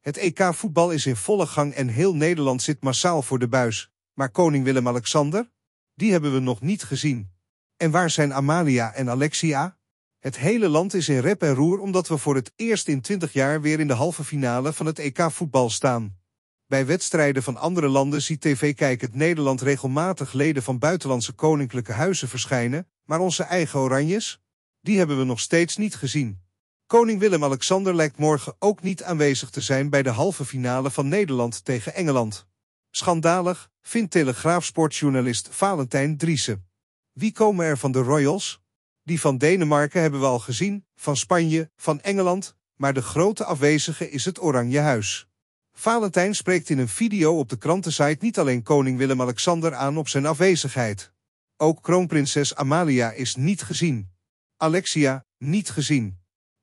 Het EK voetbal is in volle gang en heel Nederland zit massaal voor de buis. Maar koning Willem-Alexander? Die hebben we nog niet gezien. En waar zijn Amalia en Alexia? Het hele land is in rep en roer omdat we voor het eerst in 20 jaar weer in de halve finale van het EK voetbal staan. Bij wedstrijden van andere landen ziet tv het Nederland regelmatig leden van buitenlandse koninklijke huizen verschijnen, maar onze eigen Oranjes? Die hebben we nog steeds niet gezien. Koning Willem-Alexander lijkt morgen ook niet aanwezig te zijn bij de halve finale van Nederland tegen Engeland. Schandalig, vindt Telegraafsportjournalist Valentijn Driessen. Wie komen er van de Royals? Die van Denemarken hebben we al gezien, van Spanje, van Engeland, maar de grote afwezige is het Oranje Huis. Valentijn spreekt in een video op de krantensite niet alleen koning Willem-Alexander aan op zijn afwezigheid. Ook kroonprinses Amalia is niet gezien. Alexia, niet gezien.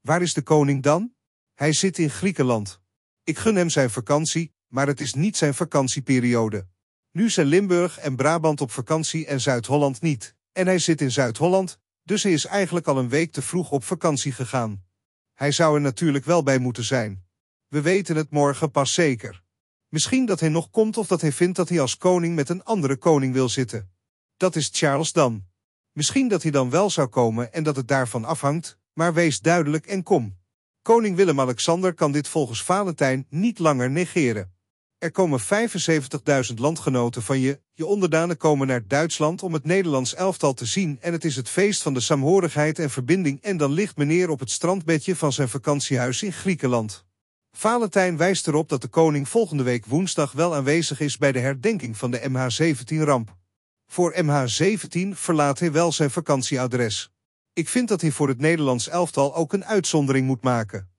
Waar is de koning dan? Hij zit in Griekenland. Ik gun hem zijn vakantie, maar het is niet zijn vakantieperiode. Nu zijn Limburg en Brabant op vakantie en Zuid-Holland niet. En hij zit in Zuid-Holland, dus hij is eigenlijk al een week te vroeg op vakantie gegaan. Hij zou er natuurlijk wel bij moeten zijn. We weten het morgen pas zeker. Misschien dat hij nog komt of dat hij vindt dat hij als koning met een andere koning wil zitten. Dat is Charles dan. Misschien dat hij dan wel zou komen en dat het daarvan afhangt, maar wees duidelijk en kom. Koning Willem-Alexander kan dit volgens Valentijn niet langer negeren. Er komen 75.000 landgenoten van je, je onderdanen komen naar Duitsland om het Nederlands elftal te zien en het is het feest van de saamhorigheid en verbinding en dan ligt meneer op het strandbedje van zijn vakantiehuis in Griekenland. Valentijn wijst erop dat de koning volgende week woensdag wel aanwezig is bij de herdenking van de MH17-ramp. Voor MH17 verlaat hij wel zijn vakantieadres. Ik vind dat hij voor het Nederlands elftal ook een uitzondering moet maken.